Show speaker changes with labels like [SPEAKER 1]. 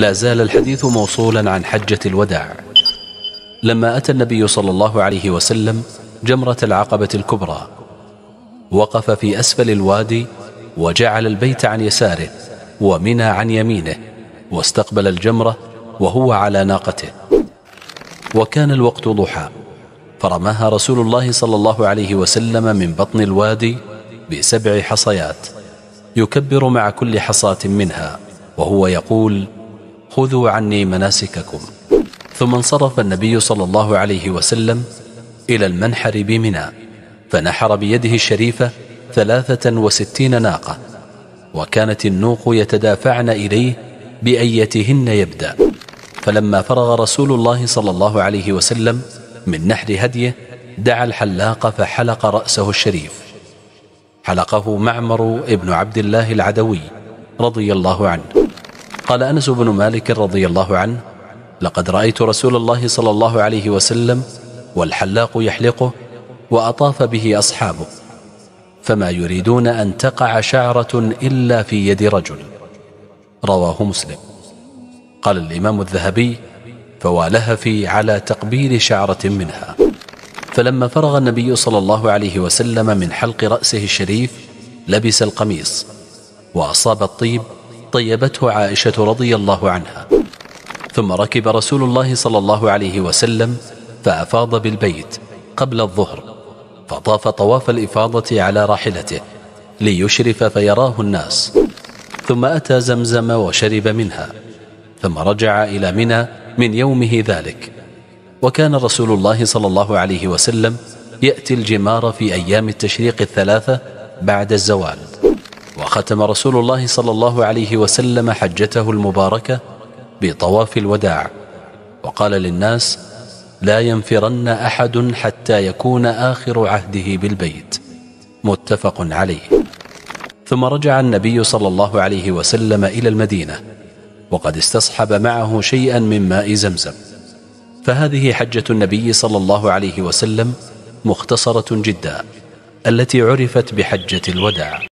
[SPEAKER 1] لا زال الحديث موصولا عن حجة الوداع لما أتى النبي صلى الله عليه وسلم جمرة العقبة الكبرى وقف في أسفل الوادي وجعل البيت عن يساره ومنى عن يمينه واستقبل الجمرة وهو على ناقته وكان الوقت ضحى فرماها رسول الله صلى الله عليه وسلم من بطن الوادي بسبع حصيات يكبر مع كل حصاة منها وهو يقول خذوا عني مناسككم ثم انصرف النبي صلى الله عليه وسلم إلى المنحر بمنى فنحر بيده الشريفة ثلاثة وستين ناقة وكانت النوق يتدافعن إليه بأيتهن يبدأ فلما فرغ رسول الله صلى الله عليه وسلم من نحر هديه دعا الحلاق فحلق رأسه الشريف حلقه معمر ابن عبد الله العدوي رضي الله عنه قال أنس بن مالك رضي الله عنه لقد رأيت رسول الله صلى الله عليه وسلم والحلاق يحلقه وأطاف به أصحابه فما يريدون أن تقع شعرة إلا في يد رجل رواه مسلم قال الإمام الذهبي فوالهفي على تقبيل شعرة منها فلما فرغ النبي صلى الله عليه وسلم من حلق رأسه الشريف لبس القميص وأصاب الطيب طيبته عائشة رضي الله عنها ثم ركب رسول الله صلى الله عليه وسلم فأفاض بالبيت قبل الظهر فطاف طواف الإفاضة على راحلته ليشرف فيراه الناس ثم أتى زمزم وشرب منها ثم رجع إلى منى من يومه ذلك وكان رسول الله صلى الله عليه وسلم يأتي الجمار في أيام التشريق الثلاثة بعد الزوال وختم رسول الله صلى الله عليه وسلم حجته المباركة بطواف الوداع وقال للناس لا ينفرن أحد حتى يكون آخر عهده بالبيت متفق عليه ثم رجع النبي صلى الله عليه وسلم إلى المدينة وقد استصحب معه شيئا من ماء زمزم فهذه حجة النبي صلى الله عليه وسلم مختصرة جدا التي عرفت بحجة الوداع